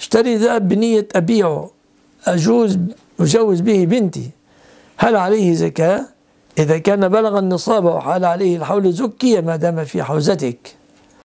اشتري ذهب بنية أبيعه أجوز أجوز به بنتي هل عليه زكاة؟ إذا كان بلغ النصاب وحال عليه الحول زكي ما دام في حوزتك